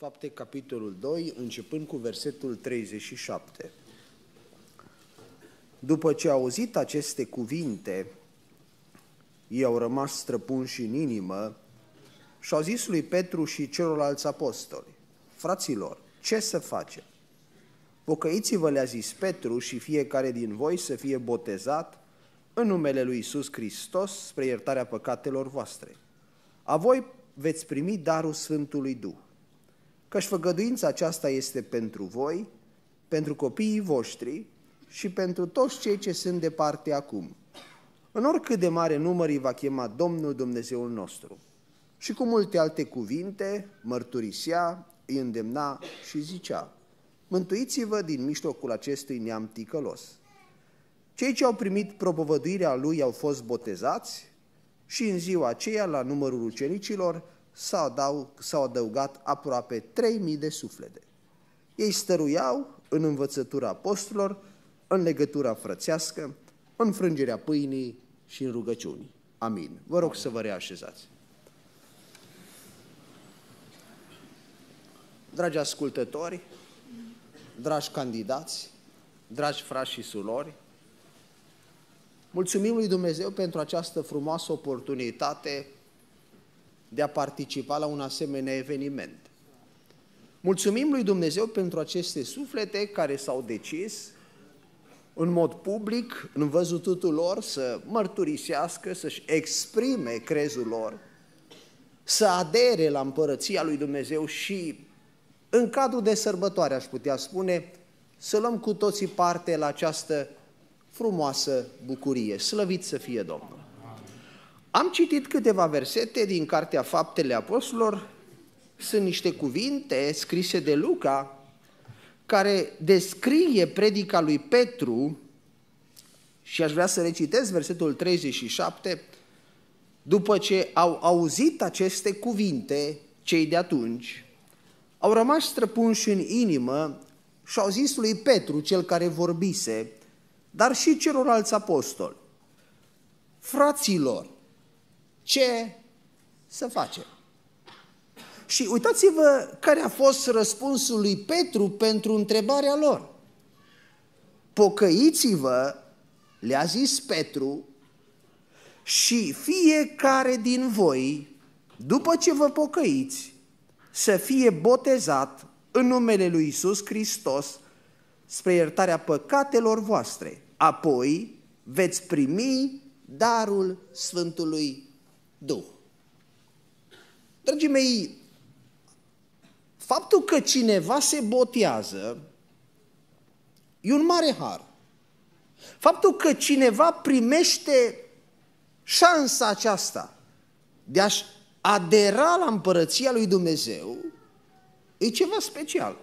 Fapte, capitolul 2, începând cu versetul 37. După ce au auzit aceste cuvinte, ei au rămas străpunși în inimă și au zis lui Petru și celorlalți apostoli, Fraților, ce să facem? Pocăiți-vă, le-a zis Petru, și fiecare din voi să fie botezat în numele lui Isus Hristos spre iertarea păcatelor voastre. A voi veți primi darul Sfântului Duh căci făgăduința aceasta este pentru voi, pentru copiii voștri și pentru toți cei ce sunt departe acum. În oricât de mare număr îi va chema Domnul Dumnezeul nostru. Și cu multe alte cuvinte mărturisea, îi îndemna și zicea, Mântuiți-vă din mijlocul acestui neam ticălos. Cei ce au primit propovăduirea lui au fost botezați și în ziua aceea, la numărul ucenicilor, s-au, adaug, s-au adăugat aproape 3.000 de suflete. Ei stăruiau în învățătura apostolilor, în legătura frățească, în frângerea pâinii și în rugăciuni. Amin. Vă rog Amin. să vă reașezați. Dragi ascultători, dragi candidați, dragi frași și surori, mulțumim lui Dumnezeu pentru această frumoasă oportunitate de a participa la un asemenea eveniment. Mulțumim lui Dumnezeu pentru aceste suflete care s-au decis în mod public, în văzut lor, să mărturisească, să-și exprime crezul lor, să adere la împărăția lui Dumnezeu și în cadrul de sărbătoare, aș putea spune, să luăm cu toții parte la această frumoasă bucurie. Slăvit să fie Domnul! Am citit câteva versete din Cartea Faptele Apostolilor, sunt niște cuvinte scrise de Luca care descrie predica lui Petru și aș vrea să recitesc versetul 37. După ce au auzit aceste cuvinte, cei de atunci, au rămas străpunși în inimă și au zis lui Petru, cel care vorbise, dar și celorlalți apostoli, fraților, ce să facem? Și uitați-vă care a fost răspunsul lui Petru pentru întrebarea lor. Pocăiți-vă, le-a zis Petru, și fiecare din voi, după ce vă pocăiți, să fie botezat în numele lui Isus Hristos spre iertarea păcatelor voastre. Apoi veți primi darul Sfântului Duh. Dragii mei, faptul că cineva se botează e un mare har. Faptul că cineva primește șansa aceasta de a-și adera la împărăția lui Dumnezeu e ceva special.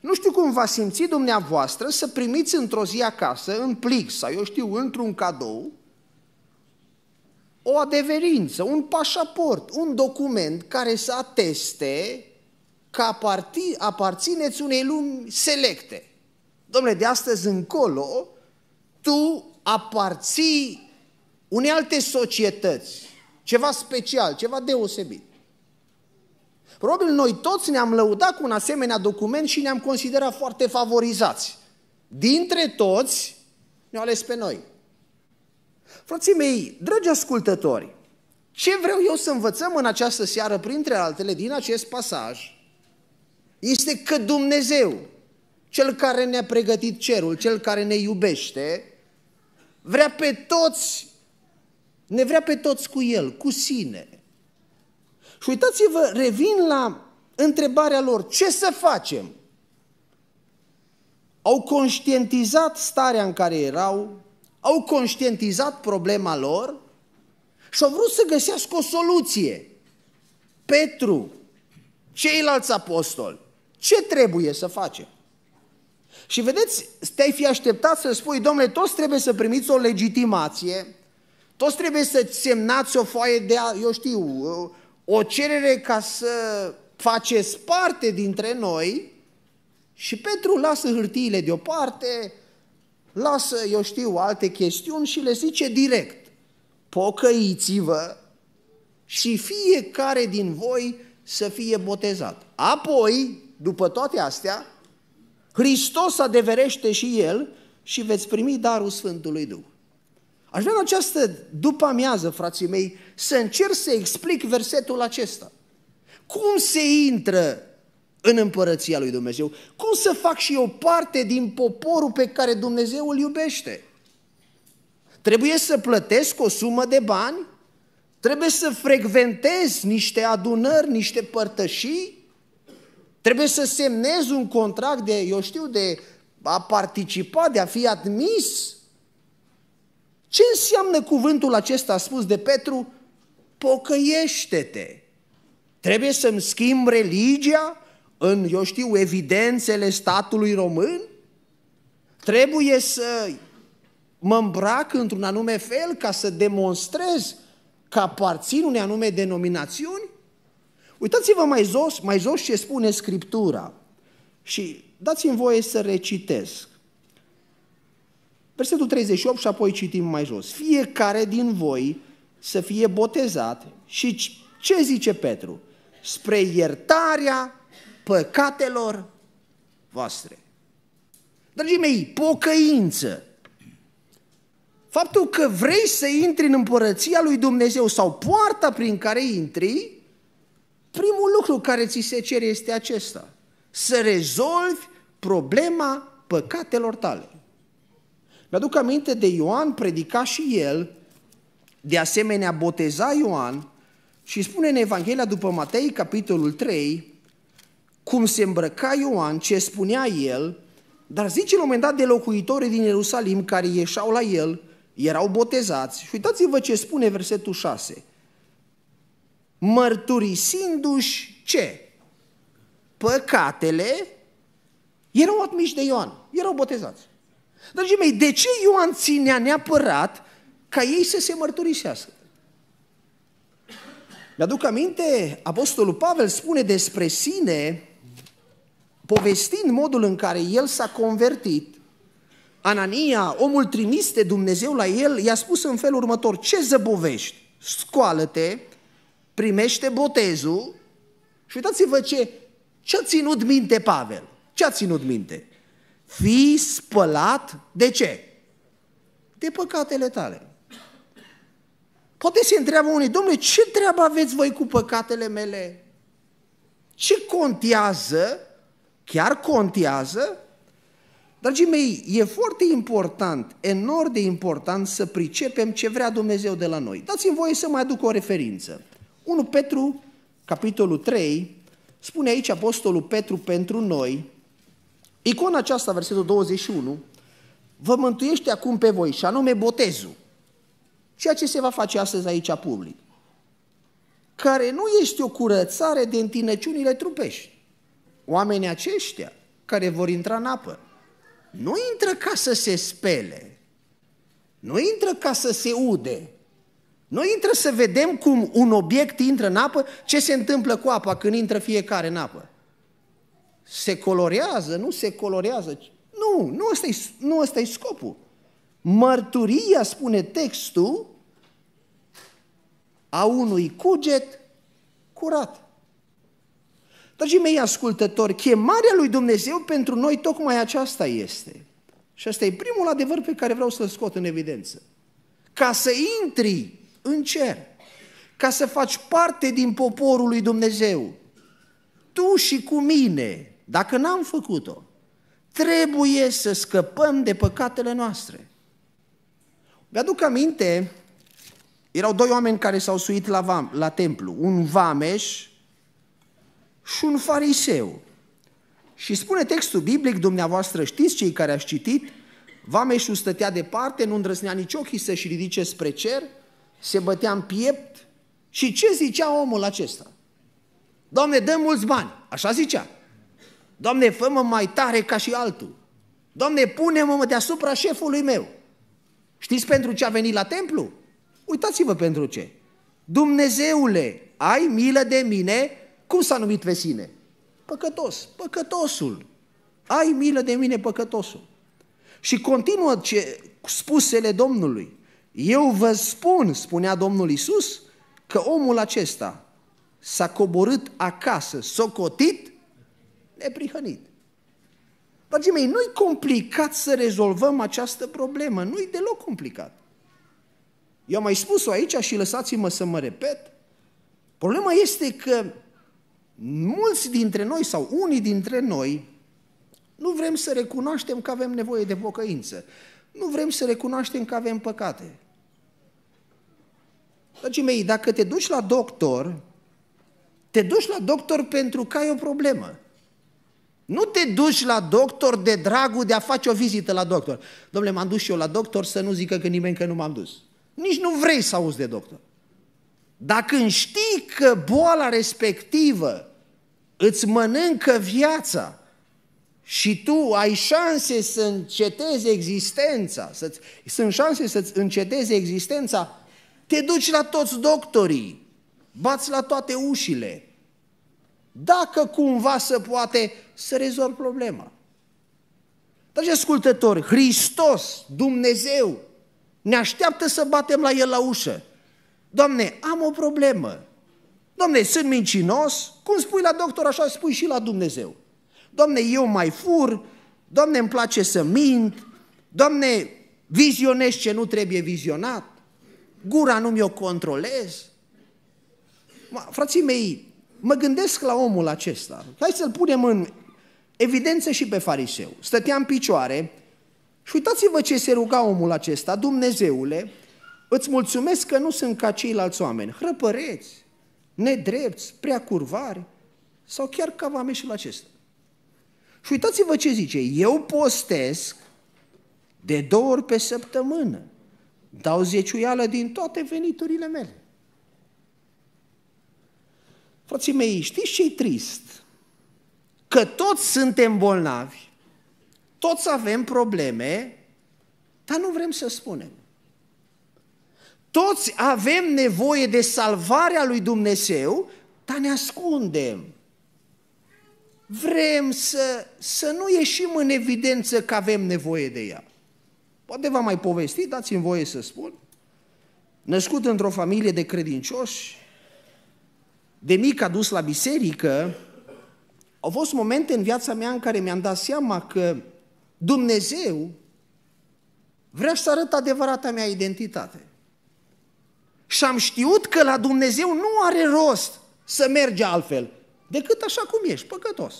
Nu știu cum va simți dumneavoastră să primiți într-o zi acasă, în plic sau eu știu, într-un cadou, o adeverință, un pașaport, un document care să ateste că aparțineți unei lumi selecte. Domnule, de astăzi încolo, tu aparții unei alte societăți, ceva special, ceva deosebit. Probabil noi toți ne-am lăudat cu un asemenea document și ne-am considerat foarte favorizați. Dintre toți, ne-au ales pe noi. Frații mei, dragi ascultători, ce vreau eu să învățăm în această seară, printre altele, din acest pasaj, este că Dumnezeu, Cel care ne-a pregătit cerul, Cel care ne iubește, vrea pe toți, ne vrea pe toți cu El, cu sine. Și uitați-vă, revin la întrebarea lor, ce să facem? Au conștientizat starea în care erau, au conștientizat problema lor și au vrut să găsească o soluție. Petru, ceilalți apostoli, ce trebuie să facem? Și vedeți, te-ai fi așteptat să spui, domnule, toți trebuie să primiți o legitimație, toți trebuie să semnați o foaie de, eu știu, o cerere ca să faceți parte dintre noi și Petru lasă hârtiile deoparte, lasă, eu știu, alte chestiuni și le zice direct, pocăiți-vă și fiecare din voi să fie botezat. Apoi, după toate astea, Hristos adeverește și El și veți primi darul Sfântului Duh. Aș vrea în această după amiază, frații mei, să încerc să explic versetul acesta. Cum se intră în împărăția lui Dumnezeu, cum să fac și eu parte din poporul pe care Dumnezeu îl iubește? Trebuie să plătesc o sumă de bani? Trebuie să frecventez niște adunări, niște părtășii? Trebuie să semnez un contract de, eu știu, de a participa, de a fi admis? Ce înseamnă cuvântul acesta spus de Petru? Pocăiește-te! Trebuie să-mi schimb religia? în, eu știu, evidențele statului român? Trebuie să mă îmbrac într-un anume fel ca să demonstrez că aparțin unei anume denominațiuni? Uitați-vă mai jos, mai jos ce spune Scriptura și dați-mi voie să recitesc. Versetul 38 și apoi citim mai jos. Fiecare din voi să fie botezat și ce zice Petru? Spre iertarea păcatelor voastre. Dragii mei, pocăință. Faptul că vrei să intri în împărăția lui Dumnezeu sau poarta prin care intri, primul lucru care ți se cere este acesta. Să rezolvi problema păcatelor tale. Mi-aduc aminte de Ioan, predica și el, de asemenea boteza Ioan și spune în Evanghelia după Matei, capitolul 3, cum se îmbrăca Ioan, ce spunea el, dar zice la un moment dat de locuitorii din Ierusalim care ieșau la el, erau botezați. Și uitați-vă ce spune versetul 6. Mărturisindu-și ce? Păcatele erau admiși de Ioan, erau botezați. Dragii mei, de ce Ioan ținea neapărat ca ei să se mărturisească? Mi-aduc aminte, Apostolul Pavel spune despre sine povestind modul în care el s-a convertit, Anania, omul trimis de Dumnezeu la el, i-a spus în felul următor, ce zăbovești? Scoală-te, primește botezul și uitați-vă ce, ce a ținut minte Pavel. Ce a ținut minte? Fii spălat de ce? De păcatele tale. Poate se întreabă unii, domnule, ce treabă aveți voi cu păcatele mele? Ce contează chiar contează. Dragii mei, e foarte important, enorm de important să pricepem ce vrea Dumnezeu de la noi. Dați-mi voie să mai aduc o referință. 1 Petru, capitolul 3, spune aici Apostolul Petru pentru noi, icona aceasta, versetul 21, vă mântuiește acum pe voi, și anume botezul. Ceea ce se va face astăzi aici public. Care nu este o curățare de întinăciunile trupești oamenii aceștia care vor intra în apă nu intră ca să se spele, nu intră ca să se ude, nu intră să vedem cum un obiect intră în apă, ce se întâmplă cu apa când intră fiecare în apă. Se colorează, nu se colorează. Nu, nu ăsta e, nu ăsta e scopul. Mărturia, spune textul, a unui cuget curat. Dragii mei ascultători, chemarea lui Dumnezeu pentru noi tocmai aceasta este. Și asta e primul adevăr pe care vreau să-l scot în evidență. Ca să intri în cer, ca să faci parte din poporul lui Dumnezeu, tu și cu mine, dacă n-am făcut-o, trebuie să scăpăm de păcatele noastre. Mi-aduc aminte, erau doi oameni care s-au suit la, vam, la templu, un vameș și un fariseu. Și spune textul biblic, dumneavoastră știți cei care ați citit, Vameșul stătea departe, nu îndrăsnea nici ochii să-și ridice spre cer, se bătea în piept și ce zicea omul acesta? Doamne, dă mulți bani, așa zicea. Doamne, fă-mă mai tare ca și altul. Doamne, pune-mă deasupra șefului meu. Știți pentru ce a venit la templu? Uitați-vă pentru ce. Dumnezeule, ai milă de mine cum s-a numit pe sine? Păcătos, păcătosul. Ai milă de mine, păcătosul. Și continuă ce, spusele Domnului. Eu vă spun, spunea Domnul Isus, că omul acesta s-a coborât acasă, socotit, neprihănit. Dragii mei, nu-i complicat să rezolvăm această problemă, nu-i deloc complicat. Eu am mai spus-o aici și lăsați-mă să mă repet. Problema este că mulți dintre noi sau unii dintre noi nu vrem să recunoaștem că avem nevoie de pocăință. Nu vrem să recunoaștem că avem păcate. Dragii mei, dacă te duci la doctor, te duci la doctor pentru că ai o problemă. Nu te duci la doctor de dragul de a face o vizită la doctor. Domnule, m-am dus și eu la doctor să nu zică că nimeni că nu m-am dus. Nici nu vrei să auzi de doctor. Dacă știi că boala respectivă îți mănâncă viața și tu ai șanse să încetezi existența, să sunt șanse să-ți încetezi existența, te duci la toți doctorii, bați la toate ușile, dacă cumva să poate să rezolvi problema. Dragi ascultători, Hristos, Dumnezeu, ne așteaptă să batem la El la ușă. Doamne, am o problemă. Doamne, sunt mincinos? Cum spui la doctor, așa spui și la Dumnezeu. Doamne, eu mai fur, Doamne, îmi place să mint, Doamne, vizionez ce nu trebuie vizionat, gura nu mi-o controlez. Ma, frații mei, mă gândesc la omul acesta. Hai să-l punem în evidență și pe fariseu. Stătea în picioare și uitați-vă ce se ruga omul acesta, Dumnezeule, Îți mulțumesc că nu sunt ca ceilalți oameni, hrăpăreți, nedrepți, prea curvari sau chiar ca vameșul acesta. Și uitați-vă ce zice, eu postesc de două ori pe săptămână, dau zeciuială din toate veniturile mele. Frații mei, știți ce e trist? Că toți suntem bolnavi, toți avem probleme, dar nu vrem să spunem. Toți avem nevoie de salvarea lui Dumnezeu, dar ne ascundem. Vrem să, să nu ieșim în evidență că avem nevoie de ea. Poate v-am mai povestit, dați-mi voie să spun. Născut într-o familie de credincioși, de mic adus la biserică, au fost momente în viața mea în care mi-am dat seama că Dumnezeu vrea să arăt adevărata mea identitate – și am știut că la Dumnezeu nu are rost să merge altfel decât așa cum ești, păcătos.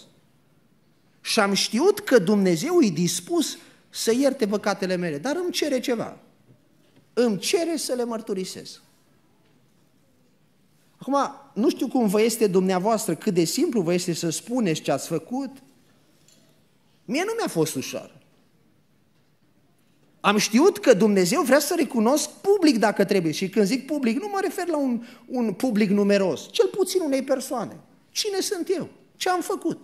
Și am știut că Dumnezeu e dispus să ierte păcatele mele, dar îmi cere ceva. Îmi cere să le mărturisesc. Acum, nu știu cum vă este dumneavoastră, cât de simplu vă este să spuneți ce ați făcut. Mie nu mi-a fost ușor. Am știut că Dumnezeu vrea să recunosc public dacă trebuie. Și când zic public, nu mă refer la un, un public numeros, cel puțin unei persoane. Cine sunt eu? Ce am făcut?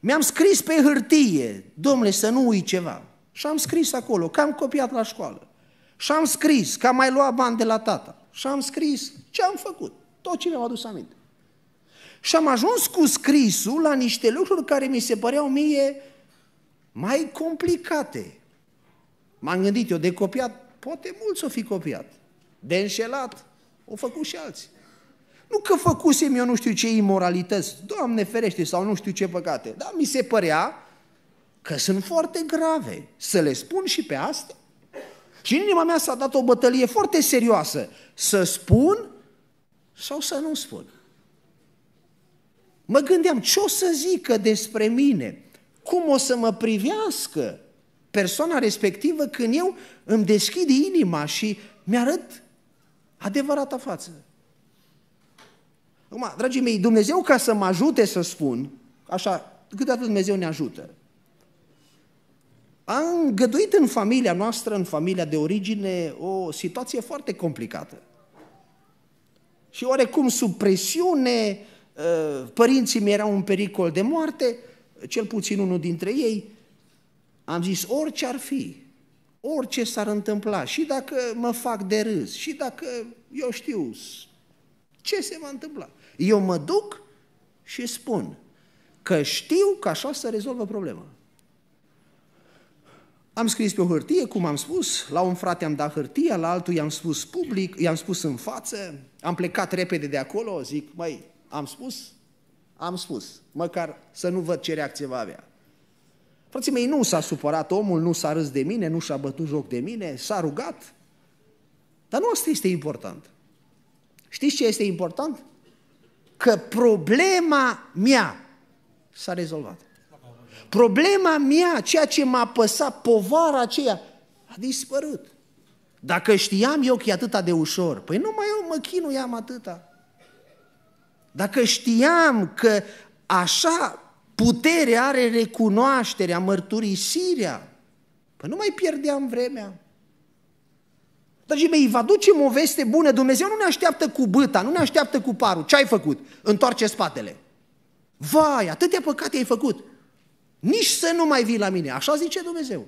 Mi-am scris pe hârtie, domnule, să nu ui ceva. Și am scris acolo, că am copiat la școală. Și am scris că am mai luat bani de la tata. Și am scris ce am făcut, tot ce mi-am adus aminte. Și am ajuns cu scrisul la niște lucruri care mi se păreau mie mai complicate, M-am gândit eu, de copiat, poate mult să o fi copiat. De înșelat, o făcut și alții. Nu că făcusem eu nu știu ce imoralități, Doamne ferește, sau nu știu ce păcate, dar mi se părea că sunt foarte grave. Să le spun și pe asta? Și în inima mea s-a dat o bătălie foarte serioasă. Să spun sau să nu spun. Mă gândeam ce o să zică despre mine, cum o să mă privească, persoana respectivă când eu îmi deschid inima și mi-arăt adevărata față. Acum, dragii mei, Dumnezeu ca să mă ajute să spun, așa, cât atât Dumnezeu ne ajută, a îngăduit în familia noastră, în familia de origine, o situație foarte complicată. Și oarecum sub presiune, ă, părinții mi erau în pericol de moarte, cel puțin unul dintre ei, am zis, orice ar fi, orice s-ar întâmpla, și dacă mă fac de râs, și dacă, eu știu, ce se va întâmpla? Eu mă duc și spun că știu că așa se rezolvă problema. Am scris pe o hârtie, cum am spus, la un frate am dat hârtia, la altul i-am spus public, i-am spus în față, am plecat repede de acolo, zic, mai, am spus? Am spus, măcar să nu văd ce reacție va avea. Frații mei, nu s-a supărat omul, nu s-a râs de mine, nu și-a bătut joc de mine, s-a rugat. Dar nu asta este important. Știți ce este important? Că problema mea s-a rezolvat. Problema mea, ceea ce m-a păsat, povara aceea, a dispărut. Dacă știam eu că e atâta de ușor, păi mai eu mă chinuiam atâta. Dacă știam că așa Putere are recunoașterea, mărturisirea. Păi nu mai pierdeam vremea. Dragii mei, vă aducem o veste bună. Dumnezeu nu ne așteaptă cu băta, nu ne așteaptă cu parul. Ce ai făcut? Întoarce spatele. Vai, atâtea păcate ai făcut. Nici să nu mai vii la mine. Așa zice Dumnezeu.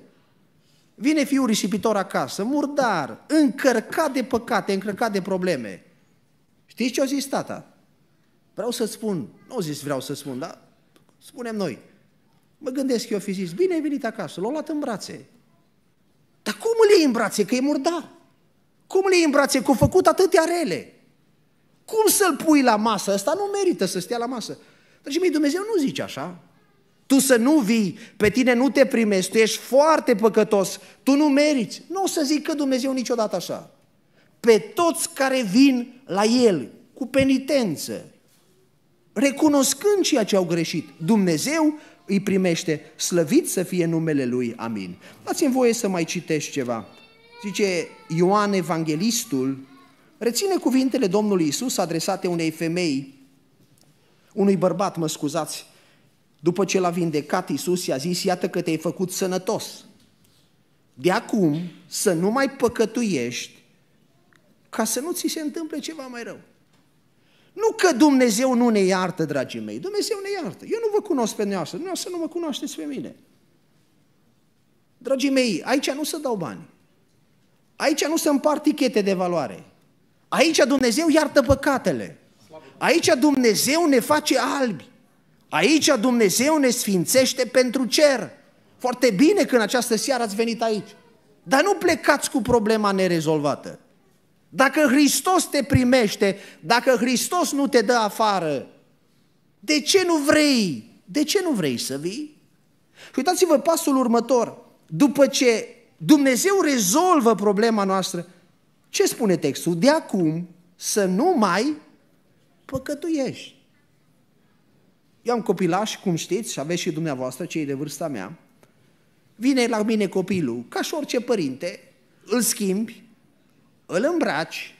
Vine fiul risipitor acasă, murdar, încărcat de păcate, încărcat de probleme. Știți ce a zis tata? Vreau să spun, nu zis vreau să spun, dar Spunem noi. Mă gândesc eu fi zis, bine ai venit acasă, l-au luat în brațe. Dar cum îl iei în brațe? Că e murdar. Cum îl iei în brațe? Că a făcut atâtea rele. Cum să-l pui la masă? Ăsta nu merită să stea la masă. Dragii mei, Dumnezeu nu zice așa. Tu să nu vii, pe tine nu te primești, tu ești foarte păcătos, tu nu meriți. Nu o să că Dumnezeu niciodată așa. Pe toți care vin la El, cu penitență, recunoscând ceea ce au greșit. Dumnezeu îi primește, slăvit să fie numele Lui, amin. Dați-mi voie să mai citești ceva. Zice Ioan Evanghelistul, reține cuvintele Domnului Isus adresate unei femei, unui bărbat, mă scuzați, după ce l-a vindecat Isus, i-a zis, iată că te-ai făcut sănătos. De acum să nu mai păcătuiești ca să nu ți se întâmple ceva mai rău. Nu că Dumnezeu nu ne iartă, dragii mei, Dumnezeu ne iartă. Eu nu vă cunosc pe dumneavoastră, dumneavoastră nu mă cunoașteți pe mine. Dragii mei, aici nu se dau bani. Aici nu se împart tichete de valoare. Aici Dumnezeu iartă păcatele. Aici Dumnezeu ne face albi. Aici Dumnezeu ne sfințește pentru cer. Foarte bine că în această seară ați venit aici. Dar nu plecați cu problema nerezolvată. Dacă Hristos te primește, dacă Hristos nu te dă afară, de ce nu vrei? De ce nu vrei să vii? Și uitați-vă pasul următor. După ce Dumnezeu rezolvă problema noastră, ce spune textul? De acum să nu mai păcătuiești. Eu am copilași, cum știți, și aveți și dumneavoastră, cei de vârsta mea. Vine la mine copilul, ca și orice părinte, îl schimbi, îl îmbraci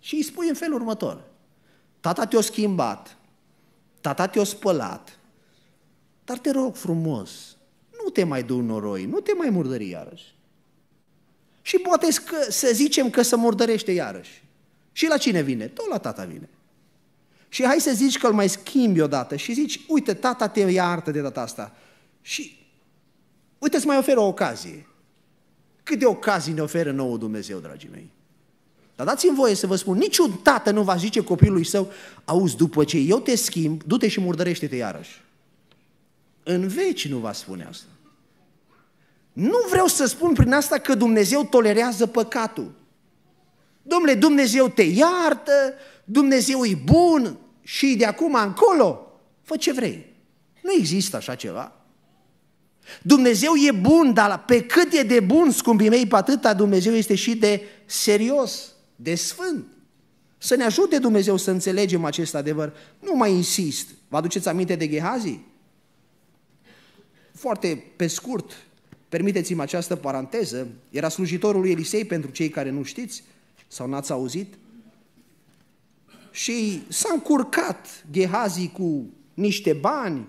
și îi spui în felul următor. Tata te-a schimbat, tata te-a spălat, dar te rog frumos, nu te mai du noroi, nu te mai murdări iarăși. Și poate să zicem că se murdărește iarăși. Și la cine vine? Tot la tata vine. Și hai să zici că îl mai schimbi odată și zici, uite, tata te iartă de data asta. Și uite, îți mai oferă o ocazie. Câte ocazii ne oferă nouă Dumnezeu, dragii mei? Dar dați-mi voie să vă spun, niciun tată nu va zice copilului său, auzi, după ce eu te schimb, du-te și murdărește-te iarăși. În veci nu va spune asta. Nu vreau să spun prin asta că Dumnezeu tolerează păcatul. Domnule, Dumnezeu te iartă, Dumnezeu e bun și de acum încolo, fă ce vrei. Nu există așa ceva. Dumnezeu e bun, dar pe cât e de bun, scumpii mei, pe atâta Dumnezeu este și de serios, de sfânt. Să ne ajute Dumnezeu să înțelegem acest adevăr. Nu mai insist. Vă aduceți aminte de Gehazi? Foarte pe scurt, permiteți-mi această paranteză. Era slujitorul lui Elisei pentru cei care nu știți sau n-ați auzit. Și s-a încurcat Gehazi cu niște bani,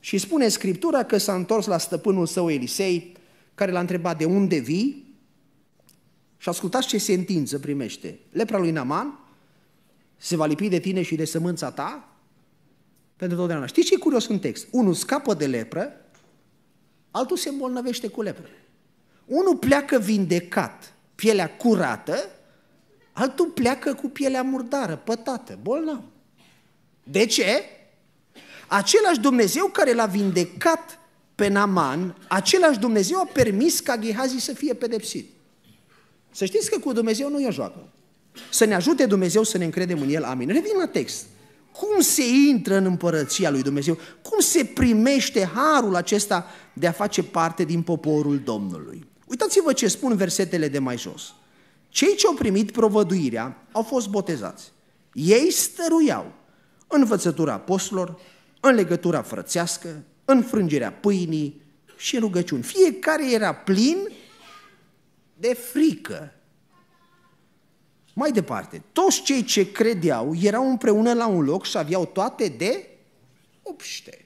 și spune Scriptura că s-a întors la stăpânul său Elisei, care l-a întrebat de unde vii și ascultați ce sentință primește. Lepra lui Naman se va lipi de tine și de sămânța ta pentru totdeauna. Știți ce e curios în text? Unul scapă de lepră, altul se îmbolnăvește cu lepră. Unul pleacă vindecat, pielea curată, altul pleacă cu pielea murdară, pătată, bolnav. De ce? Același Dumnezeu care l-a vindecat pe Naman, același Dumnezeu a permis ca Gehazi să fie pedepsit. Să știți că cu Dumnezeu nu e o joacă. Să ne ajute Dumnezeu să ne încredem în El. Amin. Revin la text. Cum se intră în împărăția lui Dumnezeu? Cum se primește harul acesta de a face parte din poporul Domnului? Uitați-vă ce spun versetele de mai jos. Cei ce au primit provăduirea au fost botezați. Ei stăruiau învățătura apostolilor, în legătura frățească, în frângerea pâinii și rugăciuni. Fiecare era plin de frică. Mai departe, toți cei ce credeau erau împreună la un loc și aveau toate de obște.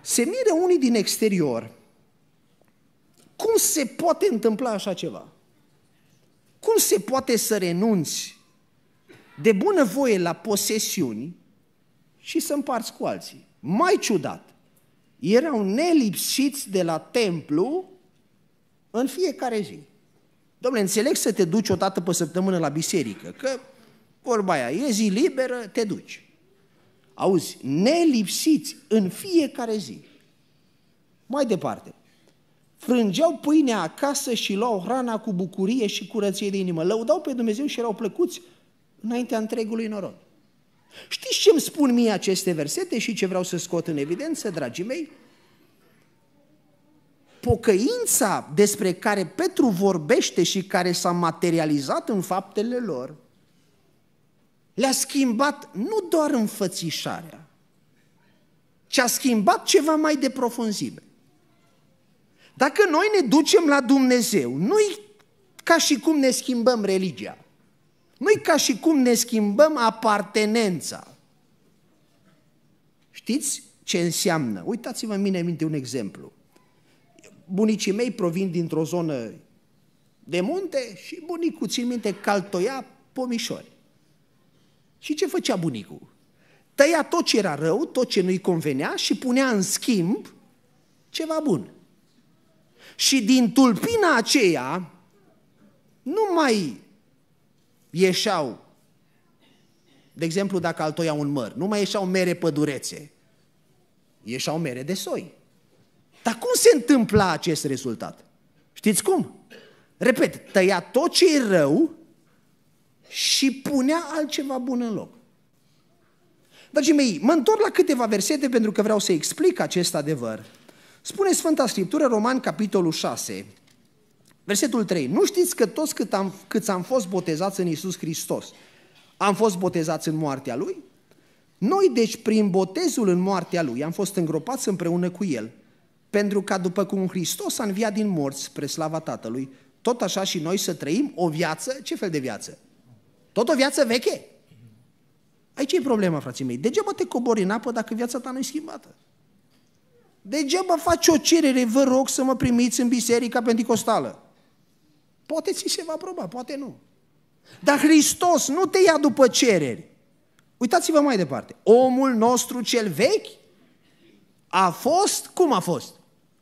Se miră unii din exterior. Cum se poate întâmpla așa ceva? Cum se poate să renunți de bunăvoie la posesiuni și să împarți cu alții. Mai ciudat, erau nelipsiți de la templu în fiecare zi. Domnule, înțeleg să te duci o dată pe săptămână la biserică, că vorba aia, e zi liberă, te duci. Auzi, nelipsiți în fiecare zi. Mai departe, frângeau pâinea acasă și luau hrana cu bucurie și curăție de inimă. Lăudau pe Dumnezeu și erau plăcuți înaintea întregului norod. Știți ce îmi spun mie aceste versete și ce vreau să scot în evidență, dragii mei? Pocăința despre care Petru vorbește și care s-a materializat în faptele lor, le-a schimbat nu doar înfățișarea, ci a schimbat ceva mai de profunzime. Dacă noi ne ducem la Dumnezeu, nu-i ca și cum ne schimbăm religia. Nu-i ca și cum ne schimbăm apartenența. Știți ce înseamnă? Uitați-vă mine în minte un exemplu. Bunicii mei provin dintr-o zonă de munte și bunicul, țin minte, caltoia pomișori. Și ce făcea bunicul? Tăia tot ce era rău, tot ce nu-i convenea și punea în schimb ceva bun. Și din tulpina aceea nu mai ieșeau, de exemplu, dacă altoia un măr, nu mai ieșeau mere pădurețe, ieșeau mere de soi. Dar cum se întâmpla acest rezultat? Știți cum? Repet, tăia tot ce e rău și punea altceva bun în loc. Dragii mei, mă întorc la câteva versete pentru că vreau să explic acest adevăr. Spune Sfânta Scriptură, Roman, capitolul 6, Versetul 3. Nu știți că toți cât am, câți am fost botezați în Isus Hristos, am fost botezați în moartea Lui? Noi, deci, prin botezul în moartea Lui, am fost îngropați împreună cu El, pentru ca după cum Hristos a înviat din morți spre slava Tatălui, tot așa și noi să trăim o viață, ce fel de viață? Tot o viață veche. Aici e problema, frații mei. Degeaba te cobori în apă dacă viața ta nu e schimbată. Degeaba faci o cerere, vă rog să mă primiți în biserica pentecostală. Poate ți se va aproba, poate nu. Dar Hristos nu te ia după cereri. Uitați-vă mai departe. Omul nostru cel vechi a fost, cum a fost?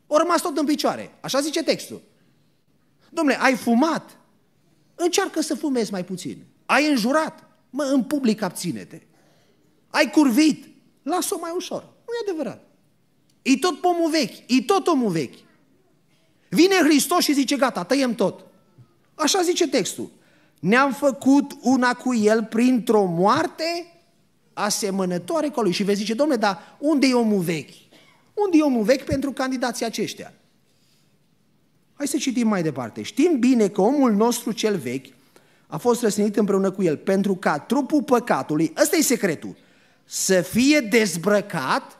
O rămas tot în picioare. Așa zice textul. Domnule, ai fumat? Încearcă să fumezi mai puțin. Ai înjurat? Mă, în public abține-te. Ai curvit? las o mai ușor. Nu e adevărat. E tot pomul vechi, e tot omul vechi. Vine Hristos și zice, gata, tăiem tot. Așa zice textul. Ne-am făcut una cu el printr-o moarte asemănătoare cu a lui. Și vezi zice, domnule, dar unde e omul vechi? Unde e omul vechi pentru candidații aceștia? Hai să citim mai departe. Știm bine că omul nostru cel vechi a fost răsnit împreună cu el pentru ca trupul păcatului, ăsta e secretul, să fie dezbrăcat,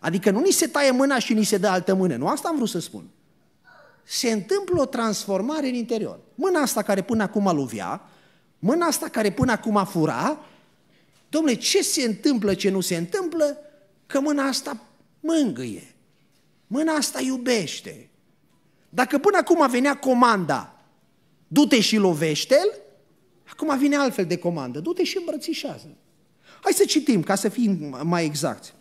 adică nu ni se taie mâna și ni se dă altă mână. Nu asta am vrut să spun se întâmplă o transformare în interior. Mâna asta care până acum luvia, mâna asta care până acum fura, domnule, ce se întâmplă, ce nu se întâmplă, că mâna asta mângâie, mâna asta iubește. Dacă până acum venea comanda, du-te și lovește-l, acum vine altfel de comandă, du-te și îmbrățișează. Hai să citim, ca să fim mai exacti.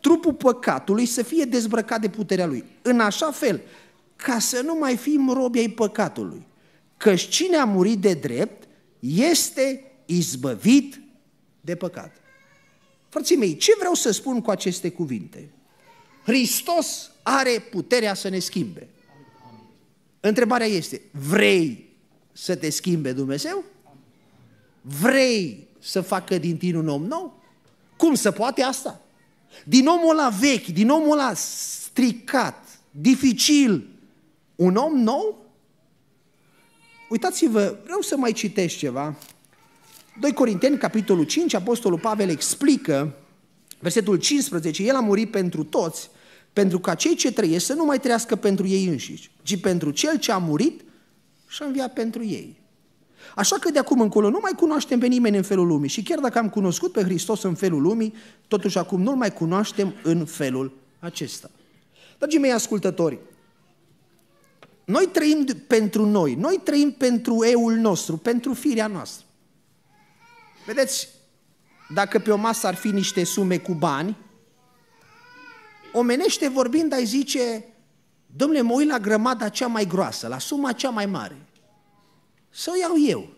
Trupul păcatului să fie dezbrăcat de puterea lui, în așa fel ca să nu mai fim robi ai păcatului. Căci cine a murit de drept este izbăvit de păcat. Frății mei, ce vreau să spun cu aceste cuvinte? Hristos are puterea să ne schimbe. Întrebarea este, vrei să te schimbe Dumnezeu? Vrei să facă din tine un om nou? Cum se poate asta? Din omul la vechi, din omul la stricat, dificil, un om nou? Uitați-vă, vreau să mai citesc ceva. 2 Corinteni, capitolul 5, Apostolul Pavel explică, versetul 15, El a murit pentru toți, pentru ca cei ce trăiesc să nu mai trăiască pentru ei înșiși, ci pentru cel ce a murit și a înviat pentru ei. Așa că de acum încolo nu mai cunoaștem pe nimeni în felul lumii și chiar dacă am cunoscut pe Hristos în felul lumii, totuși acum nu-L mai cunoaștem în felul acesta. Dragii mei ascultători, noi trăim pentru noi, noi trăim pentru eul nostru, pentru firea noastră. Vedeți, dacă pe o masă ar fi niște sume cu bani, omenește vorbind ai zice, domnule, mă uit la grămada cea mai groasă, la suma cea mai mare. Să o iau eu.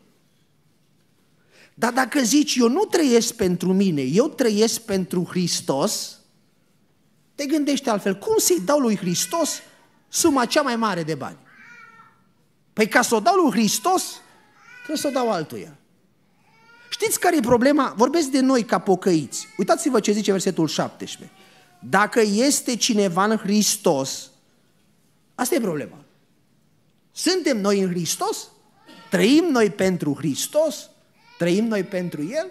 Dar dacă zici, eu nu trăiesc pentru mine, eu trăiesc pentru Hristos, te gândești altfel, cum să-i dau lui Hristos suma cea mai mare de bani. Păi ca să o dau lui Hristos, trebuie să o dau altuia. Știți care e problema? Vorbesc de noi ca pocăiți. Uitați-vă ce zice versetul 17. Dacă este cineva în Hristos, asta e problema. Suntem noi în Hristos? Trăim noi pentru Hristos? Trăim noi pentru El?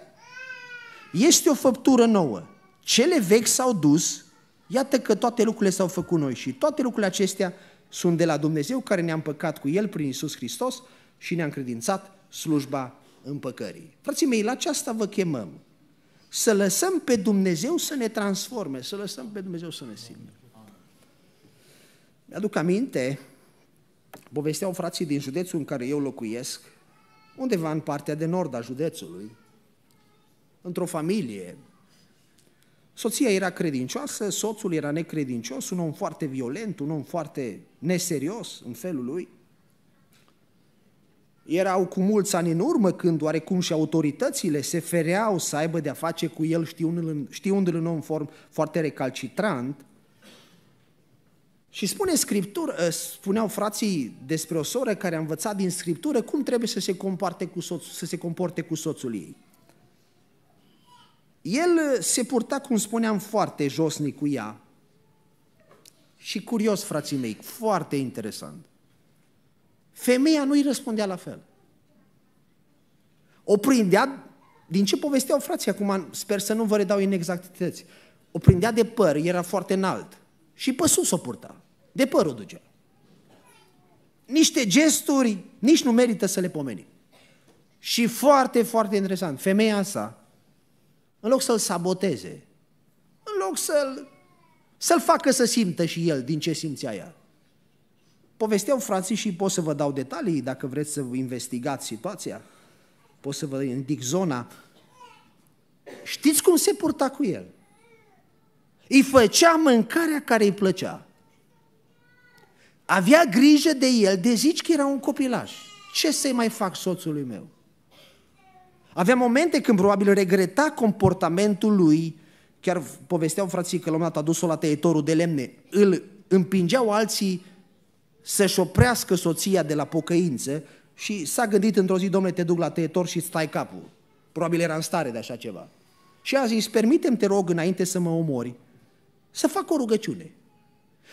Este o făptură nouă. Cele vechi s-au dus, Iată că toate lucrurile s-au făcut noi și toate lucrurile acestea sunt de la Dumnezeu care ne-a împăcat cu El prin Isus Hristos și ne-a încredințat slujba împăcării. Frații mei, la aceasta vă chemăm. Să lăsăm pe Dumnezeu să ne transforme, să lăsăm pe Dumnezeu să ne schimbe. Mi-aduc aminte, povesteau frații din județul în care eu locuiesc, undeva în partea de nord a județului, într-o familie Soția era credincioasă, soțul era necredincios, un om foarte violent, un om foarte neserios în felul lui. Erau cu mulți ani în urmă când oarecum și autoritățile se fereau să aibă de-a face cu el știundu-l, știundu în om form foarte recalcitrant. Și spune scriptură, ă, spuneau frații despre o soră care a învățat din scriptură cum trebuie să se comporte cu, soț, să se comporte cu soțul ei. El uh, se purta, cum spuneam, foarte josnic cu ea. Și curios, frații mei, foarte interesant. Femeia nu îi răspundea la fel. O prindea, din ce povesteau frații acum, sper să nu vă redau inexactități, o prindea de păr, era foarte înalt și pe sus o purta, de păr o ducea. Niște gesturi, nici nu merită să le pomenim. Și foarte, foarte interesant, femeia asta în loc să-l saboteze, în loc să-l, să-l facă să simtă și el din ce simțea el. Povesteau frații și pot să vă dau detalii dacă vreți să investigați situația. Pot să vă indic zona. Știți cum se purta cu el? Îi făcea mâncarea care îi plăcea. Avea grijă de el, de zici că era un copilaj. Ce să-i mai fac soțului meu? Avea momente când probabil regreta comportamentul lui, chiar povesteau frații că l am dat adus-o la tăietorul de lemne, îl împingeau alții să-și oprească soția de la pocăință și s-a gândit într-o zi, domnule, te duc la tăietor și stai capul. Probabil era în stare de așa ceva. Și a zis, permitem, te rog, înainte să mă omori, să fac o rugăciune.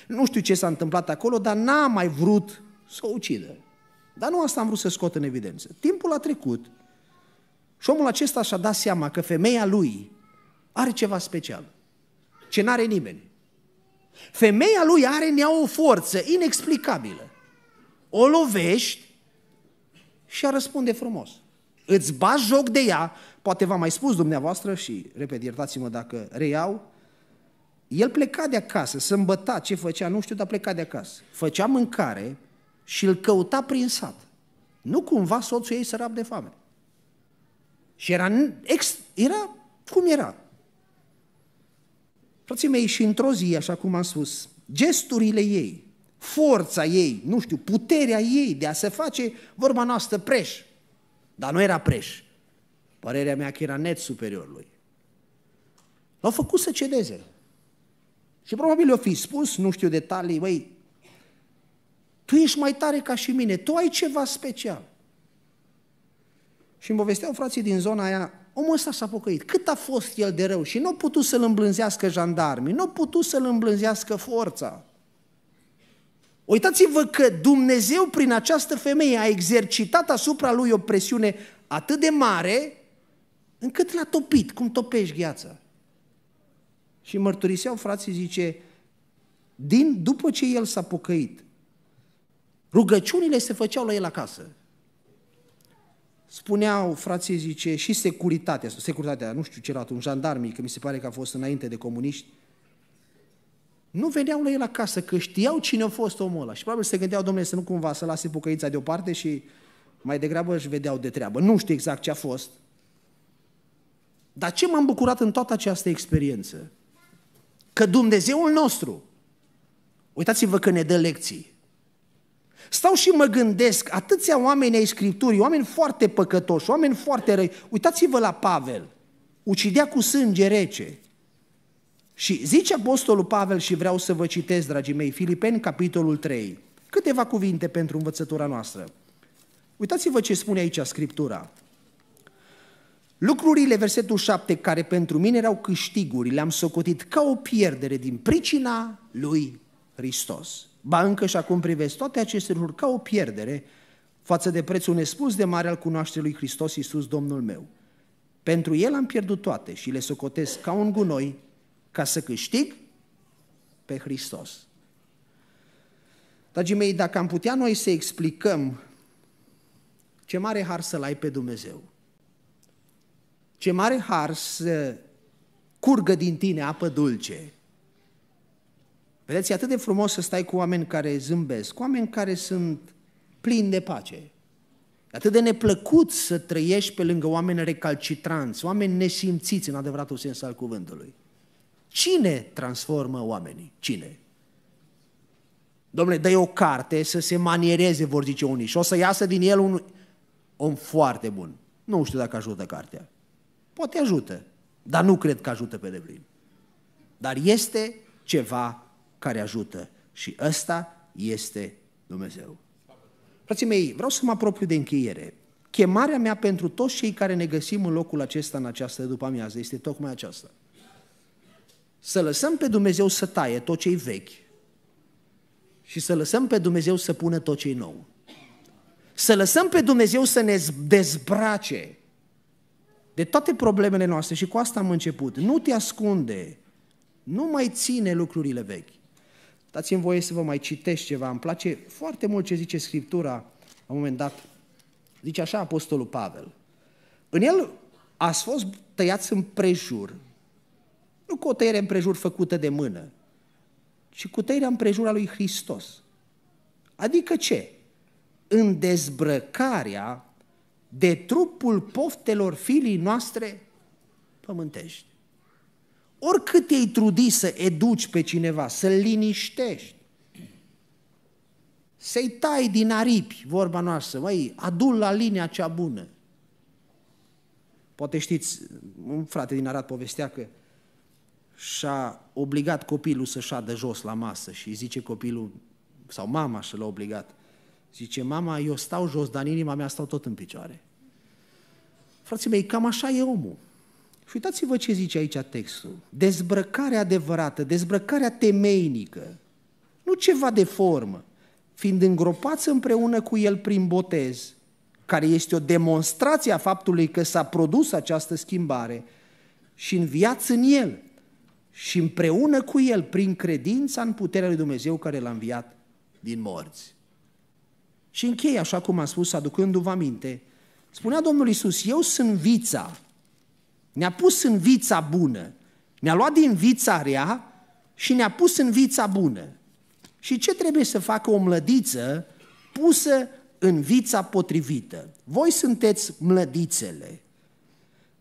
Nu știu ce s-a întâmplat acolo, dar n-a mai vrut să o ucidă. Dar nu asta am vrut să scot în evidență. Timpul a trecut, și omul acesta și-a dat seama că femeia lui are ceva special, ce n-are nimeni. Femeia lui are în ea o forță inexplicabilă. O lovești și a răspunde frumos. Îți bați joc de ea, poate v-am mai spus dumneavoastră și, repet, iertați-mă dacă reiau, el pleca de acasă, se îmbăta ce făcea, nu știu, dar pleca de acasă. Făcea mâncare și îl căuta prin sat. Nu cumva soțul ei rab de foame. Și era, ex, era cum era. Frații mei, și într-o zi, așa cum am spus, gesturile ei, forța ei, nu știu, puterea ei de a se face vorba noastră preș. Dar nu era preș. Părerea mea că era net superior lui. L-au făcut să cedeze. Și probabil o fi spus, nu știu detalii, băi, tu ești mai tare ca și mine, tu ai ceva special. Și îmi povesteau frații din zona aia, omul ăsta s-a pocăit, cât a fost el de rău și nu a putut să-l îmblânzească jandarmii, nu a putut să-l îmblânzească forța. Uitați-vă că Dumnezeu prin această femeie a exercitat asupra lui o presiune atât de mare încât l-a topit, cum topești gheața. Și mărturiseau frații, zice, din, după ce el s-a pocăit, rugăciunile se făceau la el acasă spuneau, frații, zice, și securitatea, securitatea, nu știu ce era atunci, jandarmii, că mi se pare că a fost înainte de comuniști, nu veneau la el acasă, că știau cine a fost omul ăla. Și probabil se gândeau, domnule, să nu cumva să lase pucăița deoparte și mai degrabă își vedeau de treabă. Nu știu exact ce a fost. Dar ce m-am bucurat în toată această experiență? Că Dumnezeul nostru, uitați-vă că ne dă lecții. Stau și mă gândesc, atâția oameni ai Scripturii, oameni foarte păcătoși, oameni foarte răi. Uitați-vă la Pavel, ucidea cu sânge rece. Și zice Apostolul Pavel și vreau să vă citesc, dragii mei, Filipeni, capitolul 3, câteva cuvinte pentru învățătura noastră. Uitați-vă ce spune aici Scriptura. Lucrurile, versetul 7, care pentru mine erau câștiguri, le-am socotit ca o pierdere din pricina lui Hristos. Ba încă și acum privesc toate aceste lucruri ca o pierdere față de prețul nespus de mare al cunoașterii lui Hristos Iisus, Domnul meu. Pentru El am pierdut toate și le socotesc ca un gunoi ca să câștig pe Hristos. Dragii mei, dacă am putea noi să explicăm ce mare har să-L ai pe Dumnezeu, ce mare har să curgă din tine apă dulce, Vedeți, e atât de frumos să stai cu oameni care zâmbesc, cu oameni care sunt plini de pace. E atât de neplăcut să trăiești pe lângă oameni recalcitranți, oameni nesimțiți în adevăratul sens al cuvântului. Cine transformă oamenii? Cine? Domnule, dă o carte să se maniereze, vor zice unii, și o să iasă din el un om foarte bun. Nu știu dacă ajută cartea. Poate ajută, dar nu cred că ajută pe deplin. Dar este ceva care ajută și ăsta este Dumnezeu. Frații mei, vreau să mă apropiu de încheiere. Chemarea mea pentru toți cei care ne găsim în locul acesta în această după amiază este tocmai aceasta. Să lăsăm pe Dumnezeu să taie tot ce vechi și să lăsăm pe Dumnezeu să pună tot ce nou. Să lăsăm pe Dumnezeu să ne dezbrace de toate problemele noastre și cu asta am început. Nu te ascunde, nu mai ține lucrurile vechi. Dați-mi voie să vă mai citesc ceva. Îmi place foarte mult ce zice Scriptura la un moment dat. Zice așa Apostolul Pavel. În el ați fost tăiați în prejur. Nu cu o tăiere în prejur făcută de mână, ci cu tăierea în prejur a lui Hristos. Adică ce? În dezbrăcarea de trupul poftelor filii noastre pământești. Oricât te-ai trudi să educi pe cineva, să-l liniștești, să-i tai din aripi, vorba noastră, măi, adul la linia cea bună. Poate știți, un frate din Arad povestea că și-a obligat copilul să șadă jos la masă și zice copilul, sau mama și l-a obligat, zice, mama, eu stau jos, dar în inima mea stau tot în picioare. Frații mei, cam așa e omul. Și uitați-vă ce zice aici textul. Dezbrăcarea adevărată, dezbrăcarea temeinică, nu ceva de formă, fiind îngropați împreună cu el prin botez, care este o demonstrație a faptului că s-a produs această schimbare și viață în el și împreună cu el prin credința în puterea lui Dumnezeu care l-a înviat din morți. Și închei, așa cum am spus, aducându-vă aminte, spunea Domnul Isus, eu sunt vița ne-a pus în vița bună. Ne-a luat din vița rea și ne-a pus în vița bună. Și ce trebuie să facă o mlădiță pusă în vița potrivită? Voi sunteți mlădițele.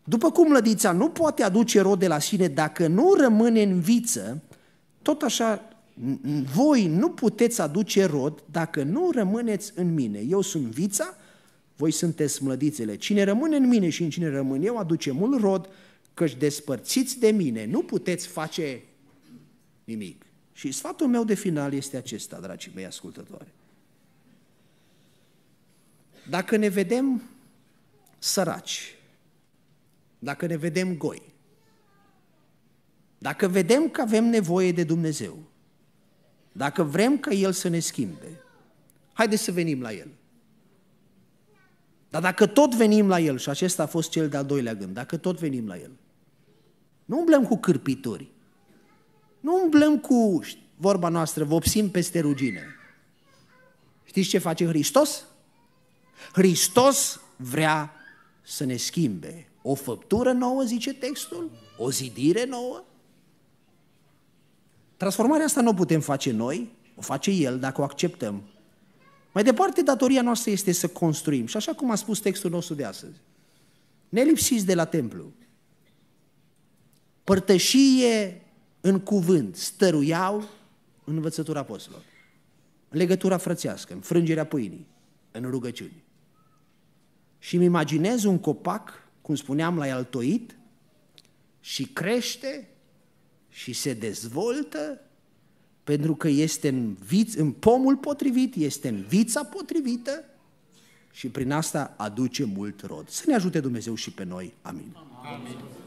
După cum mlădița nu poate aduce rode la sine dacă nu rămâne în viță, tot așa voi nu puteți aduce rod dacă nu rămâneți în mine. Eu sunt vița voi sunteți mlădițele. Cine rămâne în mine și în cine rămân eu aduce mult rod, căci despărțiți de mine nu puteți face nimic. Și sfatul meu de final este acesta, dragii mei ascultători. Dacă ne vedem săraci, dacă ne vedem goi, dacă vedem că avem nevoie de Dumnezeu, dacă vrem ca El să ne schimbe, haideți să venim la El. Dar dacă tot venim la El, și acesta a fost cel de-al doilea gând, dacă tot venim la El, nu umblăm cu cârpitori, nu umblăm cu, vorba noastră, vopsim peste rugine. Știți ce face Hristos? Hristos vrea să ne schimbe. O făptură nouă, zice textul, o zidire nouă. Transformarea asta nu o putem face noi, o face El dacă o acceptăm mai departe, datoria noastră este să construim. Și așa cum a spus textul nostru de astăzi, ne lipsiți de la templu. Părtășie în cuvânt stăruiau în învățătura apostolilor, în legătura frățească, în frângerea pâinii, în rugăciuni. Și îmi imaginez un copac, cum spuneam, la altoit și crește și se dezvoltă pentru că este în, viț, în pomul potrivit, este în vița potrivită și prin asta aduce mult rod. Să ne ajute Dumnezeu și pe noi. Amin. Amin.